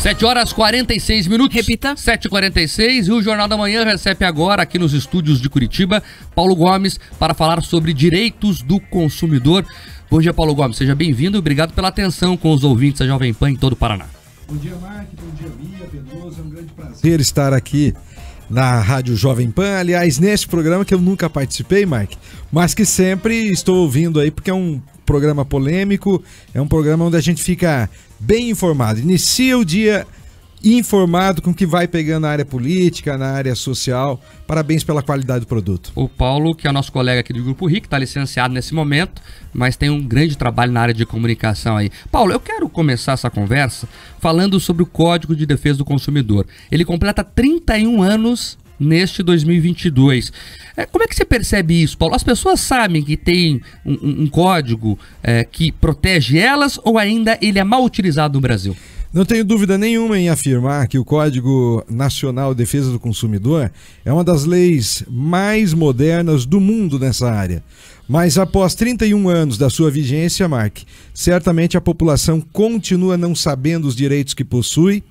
7 horas 46 minutos. Repita. 7h46 e o Jornal da Manhã recebe agora, aqui nos estúdios de Curitiba, Paulo Gomes para falar sobre direitos do consumidor. Bom dia, Paulo Gomes. Seja bem-vindo e obrigado pela atenção com os ouvintes da Jovem Pan em todo o Paraná. Bom dia, Mark. Bom dia, Lia. Pedroso. É um grande prazer estar aqui na Rádio Jovem Pan. Aliás, neste programa que eu nunca participei, Mike, mas que sempre estou ouvindo aí, porque é um programa polêmico, é um programa onde a gente fica bem informado. Inicia o dia informado com o que vai pegando na área política, na área social. Parabéns pela qualidade do produto. O Paulo, que é nosso colega aqui do Grupo RIC, está licenciado nesse momento, mas tem um grande trabalho na área de comunicação aí. Paulo, eu quero começar essa conversa falando sobre o Código de Defesa do Consumidor. Ele completa 31 anos neste 2022. É, como é que você percebe isso, Paulo? As pessoas sabem que tem um, um código é, que protege elas ou ainda ele é mal utilizado no Brasil? Não tenho dúvida nenhuma em afirmar que o Código Nacional de Defesa do Consumidor é uma das leis mais modernas do mundo nessa área. Mas após 31 anos da sua vigência, Mark, certamente a população continua não sabendo os direitos que possui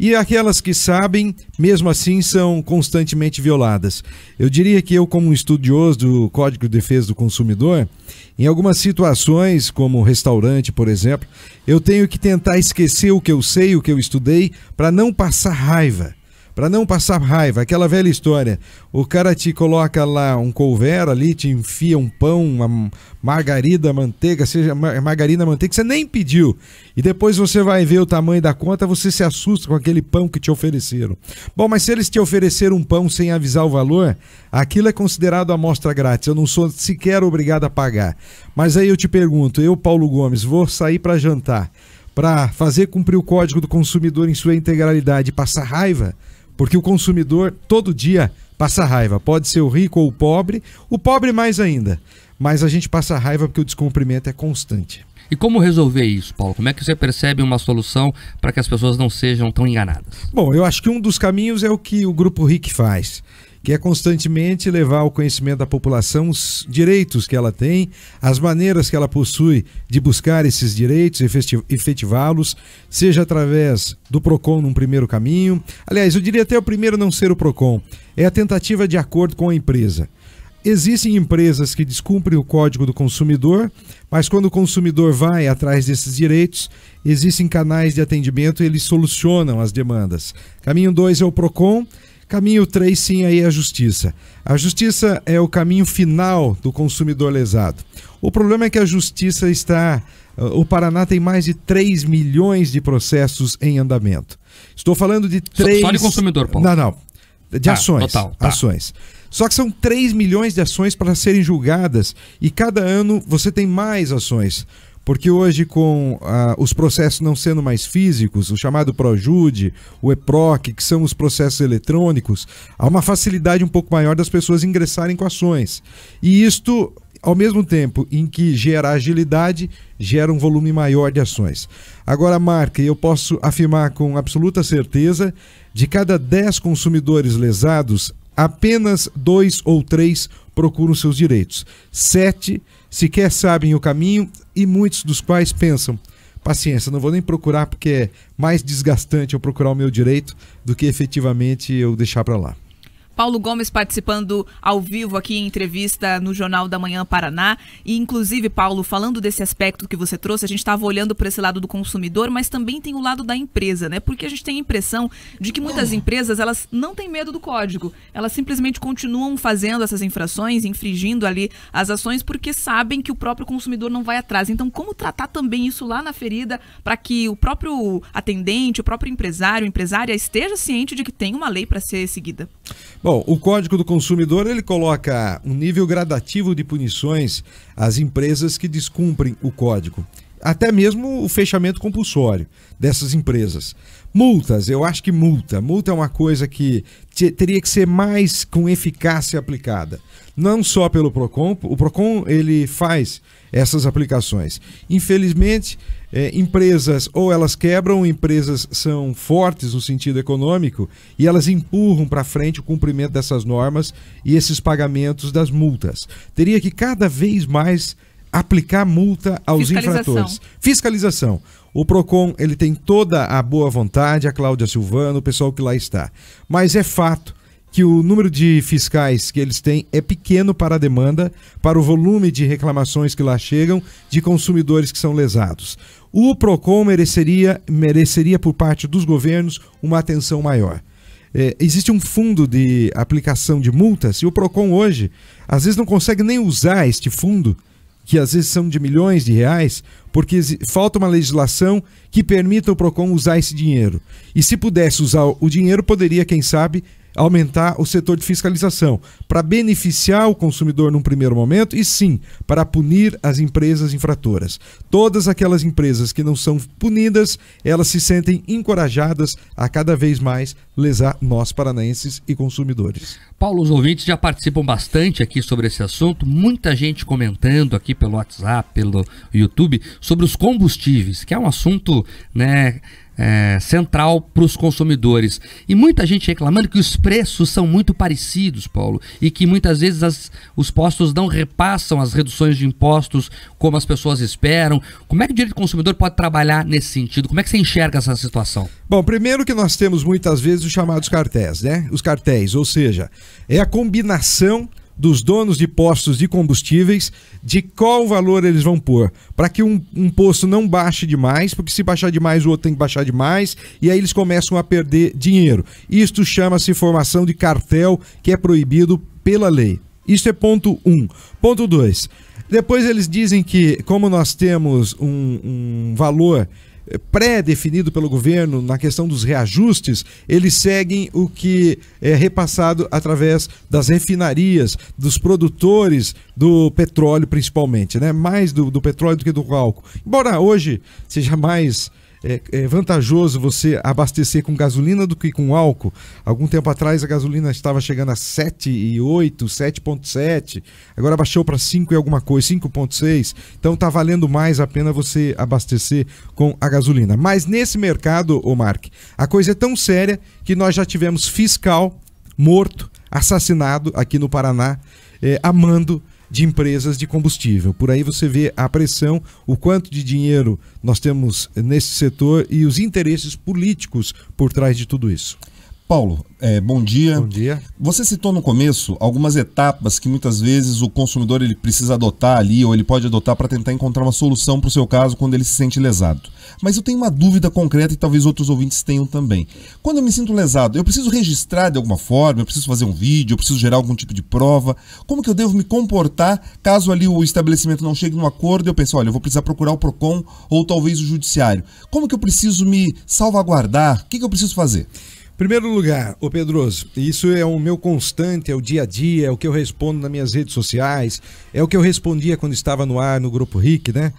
e aquelas que sabem, mesmo assim, são constantemente violadas. Eu diria que eu, como estudioso do Código de Defesa do Consumidor, em algumas situações, como restaurante, por exemplo, eu tenho que tentar esquecer o que eu sei, o que eu estudei, para não passar raiva para não passar raiva, aquela velha história. O cara te coloca lá um couver ali, te enfia um pão, uma margarida, manteiga, seja margarina, manteiga que você nem pediu. E depois você vai ver o tamanho da conta, você se assusta com aquele pão que te ofereceram. Bom, mas se eles te ofereceram um pão sem avisar o valor, aquilo é considerado amostra grátis. Eu não sou sequer obrigado a pagar. Mas aí eu te pergunto, eu, Paulo Gomes, vou sair para jantar para fazer cumprir o código do consumidor em sua integralidade e passar raiva? porque o consumidor todo dia passa raiva. Pode ser o rico ou o pobre, o pobre mais ainda. Mas a gente passa raiva porque o descumprimento é constante. E como resolver isso, Paulo? Como é que você percebe uma solução para que as pessoas não sejam tão enganadas? Bom, eu acho que um dos caminhos é o que o Grupo RIC faz que é constantemente levar ao conhecimento da população os direitos que ela tem, as maneiras que ela possui de buscar esses direitos, efetivá-los, seja através do PROCON num primeiro caminho. Aliás, eu diria até o primeiro não ser o PROCON, é a tentativa de acordo com a empresa. Existem empresas que descumprem o Código do Consumidor, mas quando o consumidor vai atrás desses direitos, existem canais de atendimento e eles solucionam as demandas. Caminho 2 é o PROCON, Caminho 3, sim, aí é a justiça. A justiça é o caminho final do consumidor lesado. O problema é que a justiça está. Ah, o Paraná tem mais de 3 milhões de processos em andamento. Estou falando de 3. Só de consumidor, Paulo. Não, não. De tá, ações. Total, tá. Ações. Só que são 3 milhões de ações para serem julgadas e cada ano você tem mais ações. Porque hoje, com ah, os processos não sendo mais físicos, o chamado ProJude, o EPROC, que são os processos eletrônicos, há uma facilidade um pouco maior das pessoas ingressarem com ações. E isto, ao mesmo tempo em que gera agilidade, gera um volume maior de ações. Agora, marca, eu posso afirmar com absoluta certeza, de cada 10 consumidores lesados, apenas dois ou três procuram seus direitos. Sete sequer sabem o caminho e muitos dos quais pensam: paciência, não vou nem procurar porque é mais desgastante eu procurar o meu direito do que efetivamente eu deixar para lá. Paulo Gomes participando ao vivo aqui em entrevista no Jornal da Manhã Paraná. E, inclusive, Paulo, falando desse aspecto que você trouxe, a gente estava olhando para esse lado do consumidor, mas também tem o lado da empresa, né? Porque a gente tem a impressão de que muitas empresas elas não têm medo do código. Elas simplesmente continuam fazendo essas infrações, infringindo ali as ações, porque sabem que o próprio consumidor não vai atrás. Então, como tratar também isso lá na ferida para que o próprio atendente, o próprio empresário, empresária esteja ciente de que tem uma lei para ser seguida? Bom, Bom, o Código do Consumidor ele coloca um nível gradativo de punições às empresas que descumprem o código, até mesmo o fechamento compulsório dessas empresas. Multas, eu acho que multa. Multa é uma coisa que teria que ser mais com eficácia aplicada. Não só pelo PROCON, o PROCON ele faz essas aplicações. Infelizmente, é, empresas ou elas quebram, empresas são fortes no sentido econômico e elas empurram para frente o cumprimento dessas normas e esses pagamentos das multas. Teria que cada vez mais aplicar multa aos infratores. Fiscalização. O Procon, ele tem toda a boa vontade, a Cláudia Silvano, o pessoal que lá está. Mas é fato que o número de fiscais que eles têm é pequeno para a demanda, para o volume de reclamações que lá chegam de consumidores que são lesados. O Procon mereceria mereceria por parte dos governos uma atenção maior. É, existe um fundo de aplicação de multas e o Procon hoje às vezes não consegue nem usar este fundo que às vezes são de milhões de reais, porque falta uma legislação que permita o PROCON usar esse dinheiro. E se pudesse usar o dinheiro, poderia, quem sabe, aumentar o setor de fiscalização para beneficiar o consumidor num primeiro momento e sim para punir as empresas infratoras. Todas aquelas empresas que não são punidas, elas se sentem encorajadas a cada vez mais lesar nós paranaenses e consumidores. Paulo, os ouvintes já participam bastante aqui sobre esse assunto, muita gente comentando aqui pelo WhatsApp, pelo YouTube sobre os combustíveis, que é um assunto, né, é, central para os consumidores. E muita gente reclamando que os preços são muito parecidos, Paulo, e que muitas vezes as, os postos não repassam as reduções de impostos como as pessoas esperam. Como é que o direito do consumidor pode trabalhar nesse sentido? Como é que você enxerga essa situação? Bom, primeiro que nós temos muitas vezes os chamados cartéis, né? Os cartéis, ou seja, é a combinação dos donos de postos de combustíveis de qual valor eles vão pôr. Para que um, um, posto não baixe demais, porque se baixar demais, o outro tem que baixar demais, e aí eles começam a perder dinheiro. Isto chama-se formação de cartel, que é proibido pela lei. Isso é ponto 1. Um. Ponto 2. Depois eles dizem que, como nós temos um, um valor pré-definido pelo governo na questão dos reajustes, eles seguem o que é repassado através das refinarias, dos produtores do petróleo, principalmente, né? Mais do, do petróleo do que do álcool. Embora hoje seja mais é, é, vantajoso você abastecer com gasolina do que com álcool. Algum tempo atrás a gasolina estava chegando a 7,8, 7,7, agora baixou para 5 e alguma coisa, 5,6. Então está valendo mais a pena você abastecer com a gasolina. Mas nesse mercado, ô Mark, a coisa é tão séria que nós já tivemos fiscal morto, assassinado aqui no Paraná, é, amando de empresas de combustível. Por aí você vê a pressão, o quanto de dinheiro nós temos nesse setor e os interesses políticos por trás de tudo isso. Paulo, é, bom dia. Bom dia. Você citou no começo algumas etapas que muitas vezes o consumidor ele precisa adotar ali ou ele pode adotar para tentar encontrar uma solução para o seu caso quando ele se sente lesado. Mas eu tenho uma dúvida concreta e talvez outros ouvintes tenham também. Quando eu me sinto lesado, eu preciso registrar de alguma forma, eu preciso fazer um vídeo, eu preciso gerar algum tipo de prova. Como que eu devo me comportar caso ali o estabelecimento não chegue num acordo e eu pense, olha, eu vou precisar procurar o PROCON ou talvez o judiciário. Como que eu preciso me salvaguardar? O que, que eu preciso fazer? Primeiro lugar, o Pedroso, isso é o meu constante, é o dia a dia, é o que eu respondo nas minhas redes sociais, é o que eu respondia quando estava no ar no grupo RIC, né?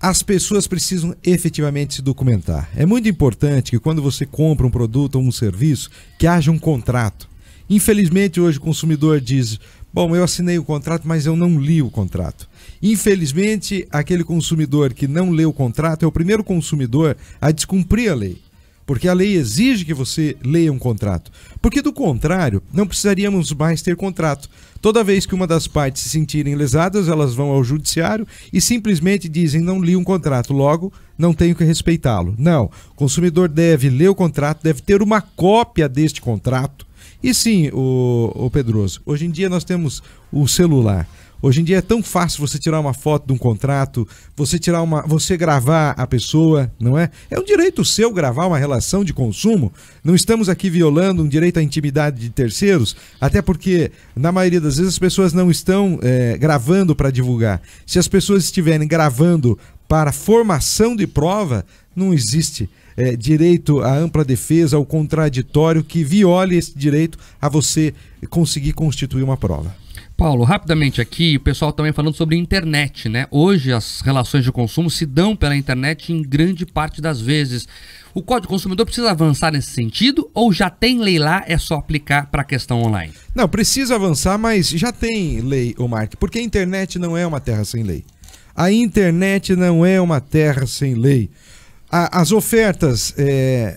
As pessoas precisam efetivamente se documentar. É muito importante que quando você compra um produto ou um serviço, que haja um contrato. Infelizmente hoje o consumidor diz: "Bom, eu assinei o contrato, mas eu não li o contrato". Infelizmente, aquele consumidor que não lê o contrato é o primeiro consumidor a descumprir a lei porque a lei exige que você leia um contrato. Porque do contrário, não precisaríamos mais ter contrato. Toda vez que uma das partes se sentirem lesadas, elas vão ao judiciário e simplesmente dizem não li um contrato, logo não tenho que respeitá-lo. Não, o consumidor deve ler o contrato, deve ter uma cópia deste contrato. E sim, o, o Pedroso, hoje em dia nós temos o celular. Hoje em dia é tão fácil você tirar uma foto de um contrato, você tirar uma, você gravar a pessoa, não é? É um direito seu gravar uma relação de consumo. Não estamos aqui violando um direito à intimidade de terceiros, até porque na maioria das vezes as pessoas não estão é, gravando para divulgar. Se as pessoas estiverem gravando para formação de prova, não existe é, direito à ampla defesa, ao contraditório que viole esse direito a você conseguir constituir uma prova. Paulo, rapidamente aqui, o pessoal também falando sobre internet, né? Hoje as relações de consumo se dão pela internet em grande parte das vezes. O Código Consumidor precisa avançar nesse sentido ou já tem lei lá, é só aplicar para a questão online? Não, precisa avançar, mas já tem lei, o Mark, porque a internet não é uma terra sem lei. A internet não é uma terra sem lei. A, as ofertas é,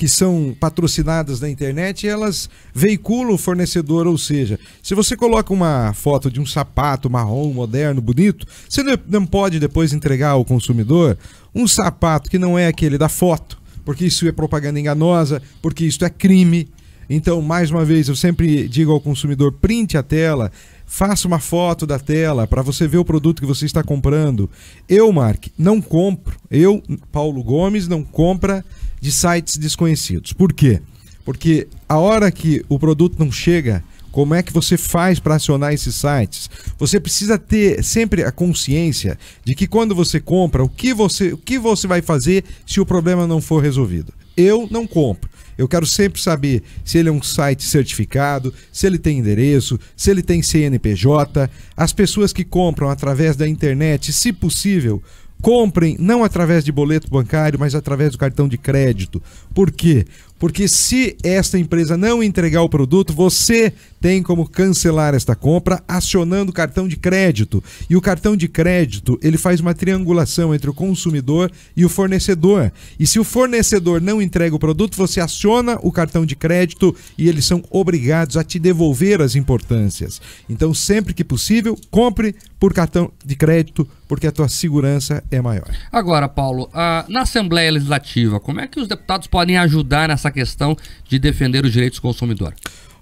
que são patrocinadas na internet, elas veiculam o fornecedor, ou seja, se você coloca uma foto de um sapato marrom, moderno, bonito, você é, não pode depois entregar ao consumidor um sapato que não é aquele da foto, porque isso é propaganda enganosa, porque isso é crime. Então, mais uma vez, eu sempre digo ao consumidor: printe a tela, faça uma foto da tela para você ver o produto que você está comprando. Eu, Mark, não compro. Eu, Paulo Gomes, não compra de sites desconhecidos. Por quê? Porque a hora que o produto não chega, como é que você faz para acionar esses sites? Você precisa ter sempre a consciência de que quando você compra, o que você, o que você vai fazer se o problema não for resolvido? Eu não compro. Eu quero sempre saber se ele é um site certificado, se ele tem endereço, se ele tem CNPJ. As pessoas que compram através da internet, se possível, Comprem não através de boleto bancário, mas através do cartão de crédito. Por quê? Porque se esta empresa não entregar o produto, você tem como cancelar esta compra acionando o cartão de crédito. E o cartão de crédito, ele faz uma triangulação entre o consumidor e o fornecedor. E se o fornecedor não entrega o produto, você aciona o cartão de crédito e eles são obrigados a te devolver as importâncias. Então, sempre que possível, compre por cartão de crédito porque a tua segurança é maior. Agora, Paulo, ah, na Assembleia Legislativa, como é que os deputados podem ajudar nessa questão de defender os direitos do consumidor?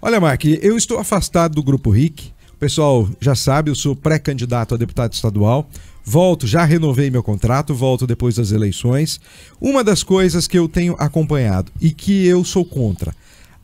Olha, Mark, eu estou afastado do Grupo RIC. O pessoal já sabe, eu sou pré-candidato a deputado estadual. Volto, já renovei meu contrato, volto depois das eleições. Uma das coisas que eu tenho acompanhado e que eu sou contra,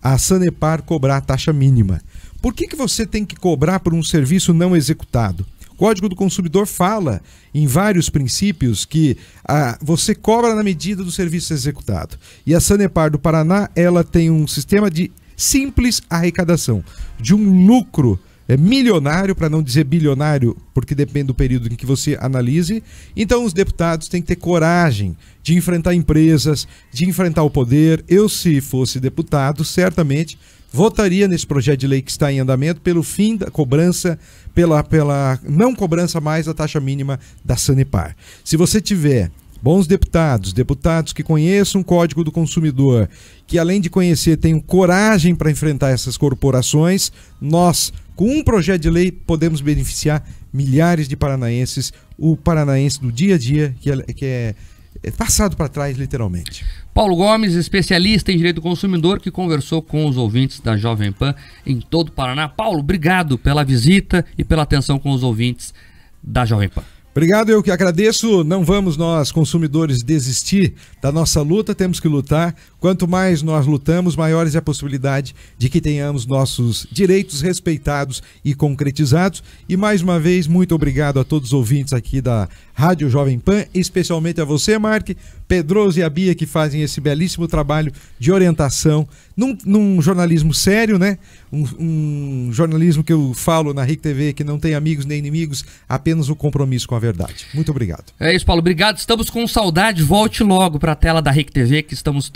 a Sanepar cobrar a taxa mínima. Por que, que você tem que cobrar por um serviço não executado? O Código do Consumidor fala em vários princípios que ah, você cobra na medida do serviço executado. E a Sanepar do Paraná, ela tem um sistema de simples arrecadação, de um lucro é, milionário, para não dizer bilionário, porque depende do período em que você analise. Então, os deputados têm que ter coragem de enfrentar empresas, de enfrentar o poder. Eu, se fosse deputado, certamente votaria nesse projeto de lei que está em andamento pelo fim da cobrança, pela, pela não cobrança mais da taxa mínima da Sanepar. Se você tiver Bons deputados, deputados que conheçam o Código do Consumidor, que além de conhecer, tenham coragem para enfrentar essas corporações, nós, com um projeto de lei, podemos beneficiar milhares de paranaenses, o paranaense do dia a dia, que é, que é, é passado para trás, literalmente. Paulo Gomes, especialista em direito do consumidor, que conversou com os ouvintes da Jovem Pan em todo o Paraná. Paulo, obrigado pela visita e pela atenção com os ouvintes da Jovem Pan. Obrigado, eu que agradeço. Não vamos nós, consumidores, desistir da nossa luta, temos que lutar Quanto mais nós lutamos, maiores é a possibilidade de que tenhamos nossos direitos respeitados e concretizados. E mais uma vez, muito obrigado a todos os ouvintes aqui da Rádio Jovem Pan, especialmente a você, Mark, Pedroso e a Bia, que fazem esse belíssimo trabalho de orientação num, num jornalismo sério, né? Um, um, jornalismo que eu falo na RIC TV, que não tem amigos nem inimigos, apenas o compromisso com a verdade. Muito obrigado. É isso, Paulo. Obrigado. Estamos com saudade. Volte logo para a tela da RIC TV, que estamos todos.